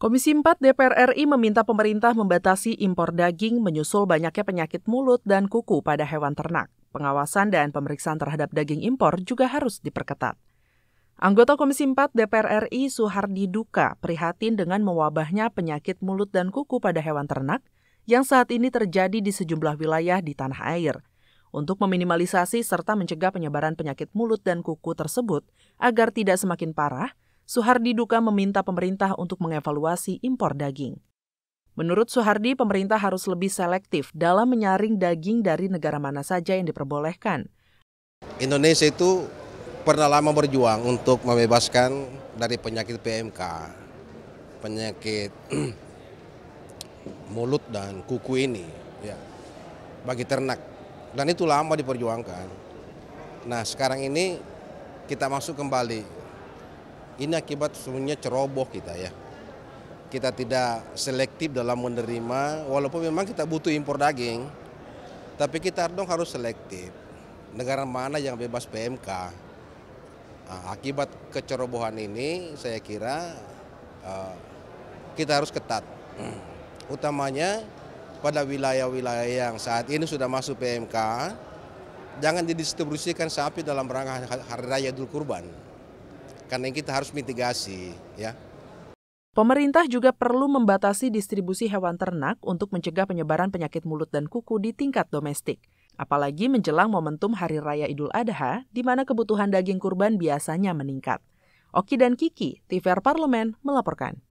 Komisi 4 DPR RI meminta pemerintah membatasi impor daging menyusul banyaknya penyakit mulut dan kuku pada hewan ternak. Pengawasan dan pemeriksaan terhadap daging impor juga harus diperketat. Anggota Komisi 4 DPR RI Suhardi Duka prihatin dengan mewabahnya penyakit mulut dan kuku pada hewan ternak yang saat ini terjadi di sejumlah wilayah di tanah air. Untuk meminimalisasi serta mencegah penyebaran penyakit mulut dan kuku tersebut agar tidak semakin parah, Suhardi Duka meminta pemerintah untuk mengevaluasi impor daging. Menurut Suhardi, pemerintah harus lebih selektif dalam menyaring daging dari negara mana saja yang diperbolehkan. Indonesia itu pernah lama berjuang untuk membebaskan dari penyakit PMK, penyakit mulut dan kuku ini ya bagi ternak. Dan itu lama diperjuangkan. Nah, sekarang ini kita masuk kembali ini akibat sebenarnya ceroboh kita ya. Kita tidak selektif dalam menerima, walaupun memang kita butuh impor daging, tapi kita dong harus selektif. Negara mana yang bebas PMK? Nah, akibat kecerobohan ini, saya kira uh, kita harus ketat. Utamanya pada wilayah-wilayah yang saat ini sudah masuk PMK, jangan didistribusikan sapi dalam rangka hari raya Idul Kurban karena kita harus mitigasi ya. Pemerintah juga perlu membatasi distribusi hewan ternak untuk mencegah penyebaran penyakit mulut dan kuku di tingkat domestik. Apalagi menjelang momentum Hari Raya Idul Adha, di mana kebutuhan daging kurban biasanya meningkat. Oki dan Kiki, TVR Parlemen, melaporkan.